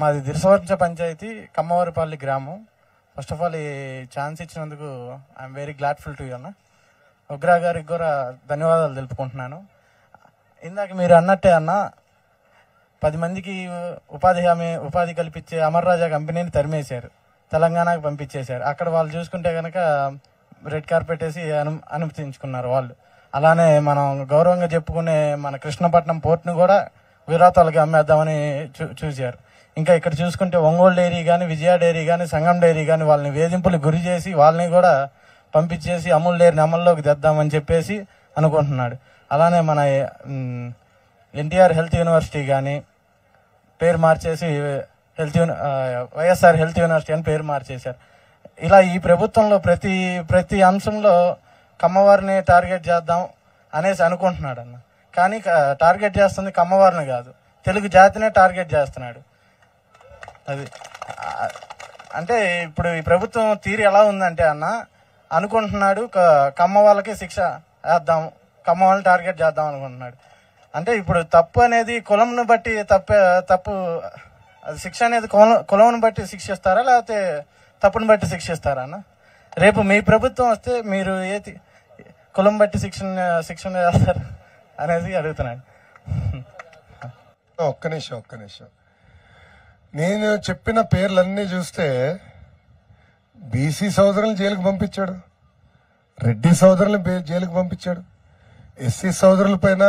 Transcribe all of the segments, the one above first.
మాది దిర్సవర్జ పంచాయతీ కమ్మవారిపల్లి గ్రామం first of all ఈ ఛాన్స్ ఇచ్చినందుకు I'm very gladful to you అన్న ఉగ్రా గారికి కూడా ధన్యవాదాలు తెలుపుకుంటున్నాను ఇందాక మీరు అన్నట్టే అన్న పది మందికి ఉపాధి హామీ ఉపాధి కల్పించే అమర్ రాజా కంపెనీని తరిమేశారు తెలంగాణకు పంపించేశారు అక్కడ వాళ్ళు చూసుకుంటే కనుక రెడ్ కార్పెట్ వేసి అను అనుమతించుకున్నారు వాళ్ళు అలానే మనం గౌరవంగా చెప్పుకునే మన కృష్ణపట్నం పోర్ట్ను కూడా గుజరాత్ వాళ్ళకి అమ్మేద్దామని చూ చూశారు ఇంకా ఇక్కడ చూసుకుంటే ఒంగోలు డైరీ కానీ విజయ డైరీ కానీ సంగం డైరీ కానీ వాళ్ళని వేధింపులు గురి చేసి వాళ్ళని కూడా పంపించేసి అమూల్ డైరీని అమల్లోకి తెద్దామని చెప్పేసి అనుకుంటున్నాడు అలానే మన ఎన్టీఆర్ హెల్త్ యూనివర్సిటీ కానీ పేరు మార్చేసి health uni YSR health university అని పేరు మార్చేశారు ఇలా ఈ ప్రభుత్వంలో ప్రతి ప్రతి అంశంలో కమ్మవారిని టార్గెట్ చేద్దాం అనేసి అనుకుంటున్నాడు అన్న కానీ టార్గెట్ చేస్తుంది కమ్మవారిని కాదు తెలుగు జాతినే టార్గెట్ చేస్తున్నాడు అవి అంటే ఇప్పుడు ఈ ప్రభుత్వం తీరు ఎలా ఉందంటే అన్న అనుకుంటున్నాడు కమ్మ వాళ్ళకి శిక్ష వేద్దాం కమ్మ వాళ్ళని టార్గెట్ చేద్దాం అనుకుంటున్నాడు అంటే ఇప్పుడు తప్పు అనేది కులంను బట్టి తప్పే తప్పు శిక్ష అనేది కుల కులంను బట్టి శిక్షిస్తారా లేకపోతే తప్పును బట్టి శిక్షిస్తారా అన్న రేపు మీ ప్రభుత్వం వస్తే మీరు ఏ కులం బట్టి శిక్షణ శిక్షణ చేస్తారు అనేది అడుగుతున్నాను ఒక్క నిమిషం ఒక్క నిమిషం నేను చెప్పిన పేర్లన్నీ చూస్తే బీసీ సోదరులను జైలుకు పంపించాడు రెడ్డి సోదరులను జైలుకు పంపించాడు ఎస్సీ సోదరుల పైన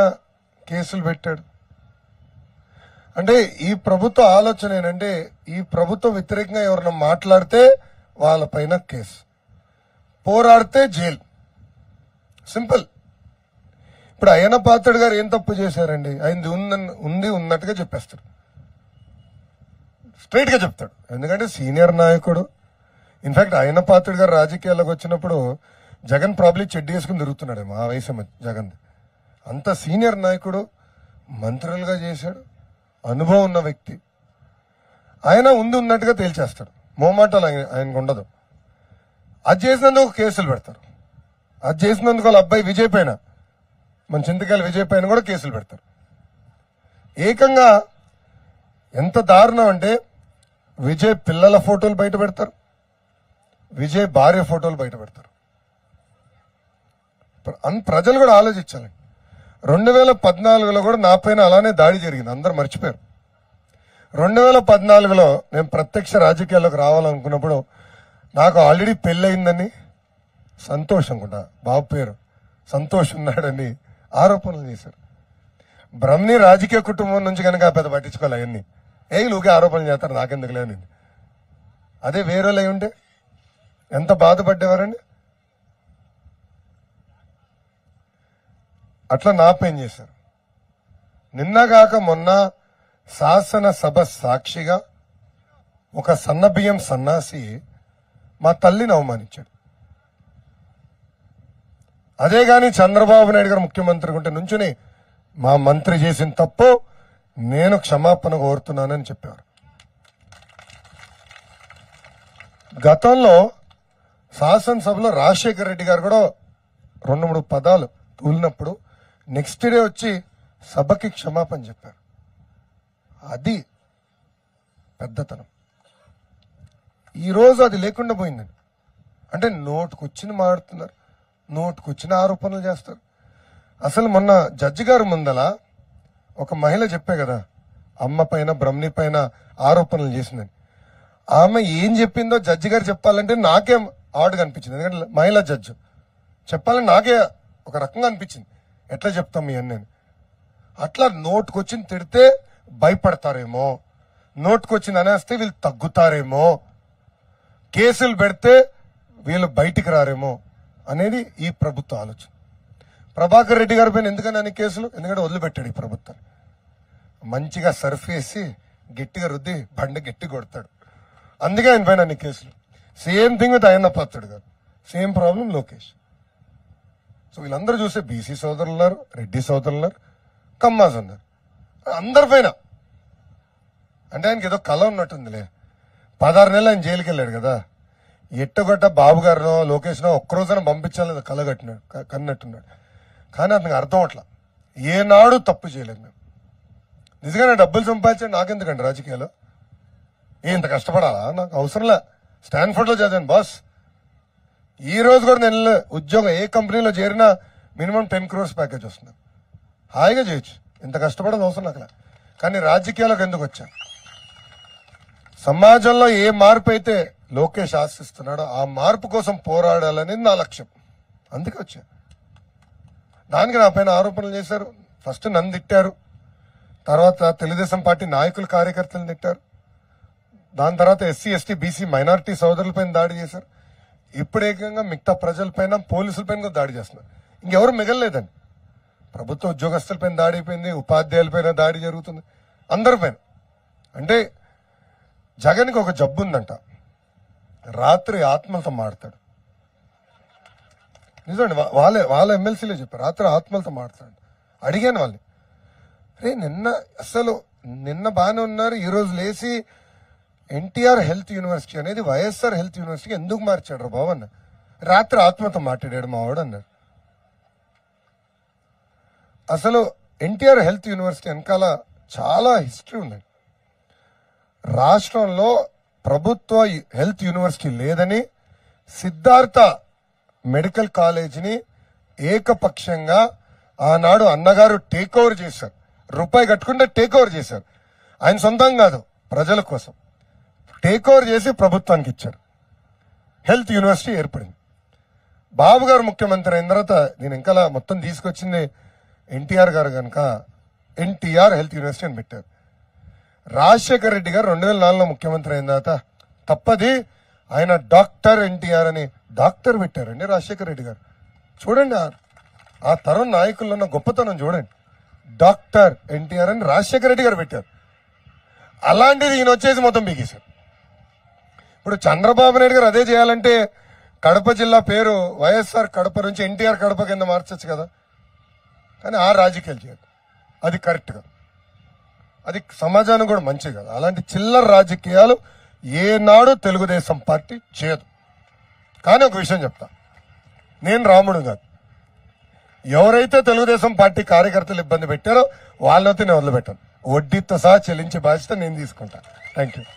కేసులు పెట్టాడు అంటే ఈ ప్రభుత్వ ఆలోచన ఏంటంటే ఈ ప్రభుత్వం వ్యతిరేకంగా ఎవరన్నా మాట్లాడితే వాళ్ళపైన కేసు పోరాడితే జైలు సింపుల్ ఇప్పుడు అయన పాత్రుడు గారు ఏం తప్పు చేశారండి ఆయన ఉంది ఉన్నట్టుగా చెప్పేస్తారు స్ట్రైట్గా చెప్తాడు ఎందుకంటే సీనియర్ నాయకుడు ఇన్ఫాక్ట్ ఆయన పాత్రుడు గారు రాజకీయాల్లోకి వచ్చినప్పుడు జగన్ ప్రాబ్లీ చెడ్డి వేసుకుని తిరుగుతున్నాడు మా వయసు జగన్ అంత సీనియర్ నాయకుడు మంత్రులుగా చేశాడు అనుభవం ఉన్న వ్యక్తి ఆయన ఉంది ఉన్నట్టుగా తేల్చేస్తాడు మోమాటాలు ఆయన ఆయనకు ఉండదు అది చేసినందుకు కేసులు పెడతారు అది చేసినందుకు వాళ్ళ అబ్బాయి విజయ్ పైన మన చింతకాయలు విజయ్ పైన కూడా కేసులు పెడతారు ఏకంగా ఎంత దారుణం అంటే విజయ్ పిల్లల ఫోటోలు బయట పెడతారు విజయ్ భార్య ఫోటోలు బయట పెడతారు ప్రజలు కూడా ఆలోచించాలి రెండు వేల పద్నాలుగులో కూడా నా పైన అలానే దాడి జరిగింది అందరు మర్చిపోయారు రెండు వేల పద్నాలుగులో నేను ప్రత్యక్ష రాజకీయాల్లోకి రావాలనుకున్నప్పుడు నాకు ఆల్రెడీ పెళ్ళయిందని సంతోషం కూడా బాబు పేరు సంతోష్ ఉన్నాడని ఆరోపణలు చేశారు బ్రహ్మని రాజకీయ కుటుంబం నుంచి కనుక పెద్ద పట్టించుకోవాలి అవన్నీ ఏ లోకే ఆరోపణలు చేస్తారు నాకెందుకు లేదు అదే వేరేలా ఉంటే ఎంత బాధపడ్డేవారండి అట్లా నా పేం చేశారు నిన్నగాక మొన్న శాసనసభ సాక్షిగా ఒక సన్నబియ్యం సన్నాసి మా తల్లిని అవమానించాడు అదే కానీ చంద్రబాబు నాయుడు గారు ముఖ్యమంత్రి ఉంటే నుంచుని మా మంత్రి చేసిన తప్పు నేను క్షమాపణ కోరుతున్నానని చెప్పారు గతంలో శాసనసభలో రాజశేఖర రెడ్డి గారు కూడా రెండు మూడు పదాలు తూలినప్పుడు నెక్స్ట్ డే వచ్చి సభకి క్షమాపణ చెప్పారు అది పెద్దతనం ఈరోజు అది లేకుండా పోయిందండి అంటే నోటుకొచ్చింది మాడుతున్నారు నోటుకొచ్చిన ఆరోపణలు చేస్తారు అసలు మొన్న జడ్జి గారు ముందల ఒక మహిళ చెప్పే కదా అమ్మ పైన బ్రహ్మి పైన ఆరోపణలు చేసిందని ఆమె ఏం చెప్పిందో జడ్జి గారు చెప్పాలంటే నాకే ఆడుగా అనిపించింది ఎందుకంటే మహిళా జడ్జి చెప్పాలని నాకే ఒక రకంగా అనిపించింది ఎట్లా చెప్తాం ఇవన్నీ నేను అట్లా నోటుకొచ్చింది తిడితే భయపడతారేమో నోటుకొచ్చింది అనేస్తే వీళ్ళు తగ్గుతారేమో కేసులు పెడితే వీళ్ళు బయటికి రారేమో అనేది ఈ ప్రభుత్వ ఆలోచన ప్రభాకర్ రెడ్డి గారి పైన ఎందుకని అని కేసులు ఎందుకంటే వదిలిపెట్టాడు ఈ ప్రభుత్వం మంచిగా సర్ఫ్ వేసి గట్టిగా రుద్ది బండ గట్టి కొడతాడు అందుకే ఆయన పైన అన్ని కేసులు same thing with Ayyanna Patrudu గారు సేమ్ ప్రాబ్లం లోకేష్ సో వీళ్ళందరూ చూస్తే బీసీ సోదరులారు రెడ్డి సోదరులారు కమ్మాస్ ఉన్నారు అందరి పైన అంటే ఆయనకి ఏదో కళ ఉన్నట్టుందిలే పదహారు నెలలు ఆయన జైలుకి వెళ్ళాడు కదా ఎట్టగొట్ట బాబు గారినో లోకేష్నో ఒక్కరోజున పంపించాలని కళ కట్టినాడు కన్నట్టున్నాడు కానీ అతనికి అర్థం అట్లా ఏనాడు తప్పు చేయలేదు మేము నిజంగానే డబ్బులు సంపాదించండి నాకెందుకండి రాజకీయాలు ఇంత కష్టపడాలా నాకు అవసరంలే స్టాన్ఫర్డ్లో చదివాను బాస్ ఈ రోజు కూడా నేను ఉద్యోగం ఏ కంపెనీలో చేరినా మినిమం టెన్ క్రోర్స్ ప్యాకేజ్ వస్తుంది హాయిగా చేయొచ్చు ఇంత కష్టపడదు అవసరం నాకు కానీ రాజకీయాలకు ఎందుకు వచ్చా సమాజంలో ఏ మార్పు అయితే లోకేష్ ఆశిస్తున్నాడో ఆ మార్పు కోసం పోరాడాలనేది నా లక్ష్యం అందుకే వచ్చాను దానికి నా పైన ఆరోపణలు చేశారు ఫస్ట్ నన్ను తిట్టారు తర్వాత తెలుగుదేశం పార్టీ నాయకులు కార్యకర్తలను తిట్టారు దాని తర్వాత ఎస్సీ ఎస్టీ బీసీ మైనారిటీ సోదరులపైన దాడి చేశారు ఇప్పుడు ఏకంగా మిగతా ప్రజలపైన పోలీసులపైన కూడా దాడి చేస్తున్నారు ఇంకెవరు మిగలలేదండి ప్రభుత్వ ఉద్యోగస్తులపైన దాడి అయిపోయింది ఉపాధ్యాయులపైన దాడి జరుగుతుంది అందరిపైన అంటే జగన్కి ఒక జబ్బు ఉందంట రాత్రి ఆత్మలతో మాడతాడు నిజండి వాళ్ళే వాళ్ళ ఎమ్మెల్సీలే చెప్పారు రాత్రి ఆత్మలతో మాట్లాడండి అడిగాను వాళ్ళని రే నిన్న అసలు నిన్న బాగానే ఉన్నారు ఈరోజు లేచి ఎన్టీఆర్ హెల్త్ యూనివర్సిటీ అనేది వైఎస్ఆర్ హెల్త్ యూనివర్సిటీ ఎందుకు మార్చాడు రా బాబు అన్న రాత్రి ఆత్మతో మాట్లాడాడు మా వాడు అన్నారు అసలు ఎన్టీఆర్ హెల్త్ యూనివర్సిటీ వెనకాల చాలా హిస్టరీ ఉంది రాష్ట్రంలో ప్రభుత్వ హెల్త్ యూనివర్సిటీ లేదని సిద్ధార్థ మెడికల్ కాలేజీని ఏకపక్షంగా ఆనాడు అన్నగారు టేక్ ఓవర్ చేశారు రూపాయి కట్టుకుంటే టేక్ ఓవర్ చేశారు ఆయన సొంతం కాదు ప్రజల కోసం టేక్ ఓవర్ చేసి ప్రభుత్వానికి ఇచ్చారు హెల్త్ యూనివర్సిటీ ఏర్పడింది బాబు గారు ముఖ్యమంత్రి అయిన తర్వాత నేను ఇంకా మొత్తం తీసుకొచ్చింది ఎన్టీఆర్ గారు కనుక ఎన్టీఆర్ హెల్త్ యూనివర్సిటీ అని పెట్టారు రాజశేఖర రెడ్డి గారు రెండు వేల నాలుగులో ముఖ్యమంత్రి అయిన తర్వాత తప్పది ఆయన డాక్టర్ ఎన్టీఆర్ అని డాక్టర్ పెట్టారండి రాజశేఖర రెడ్డి గారు చూడండి ఆ తరం నాయకుల్లో ఉన్న గొప్పతనం చూడండి డాక్టర్ ఎన్టీఆర్ అని రాజశేఖర రెడ్డి గారు పెట్టారు అలాంటిది ఈయన వచ్చేసి మొత్తం బీకేశారు ఇప్పుడు చంద్రబాబు నాయుడు గారు అదే చేయాలంటే కడప జిల్లా పేరు వైఎస్ఆర్ కడప నుంచి ఎన్టీఆర్ కడప కింద మార్చచ్చు కదా కానీ ఆ రాజకీయాలు చేయదు అది కరెక్ట్ కాదు అది సమాజానికి కూడా మంచిది కాదు అలాంటి చిల్లర రాజకీయాలు ఏనాడు తెలుగుదేశం పార్టీ చేయదు కానీ ఒక విషయం చెప్తా నేను రాముడు కాదు ఎవరైతే తెలుగుదేశం పార్టీ కార్యకర్తలు ఇబ్బంది పెట్టారో వాళ్ళతో నేను వదిలిపెట్టాను వడ్డీతో సహా చెల్లించే బాధ్యత నేను తీసుకుంటాను థ్యాంక్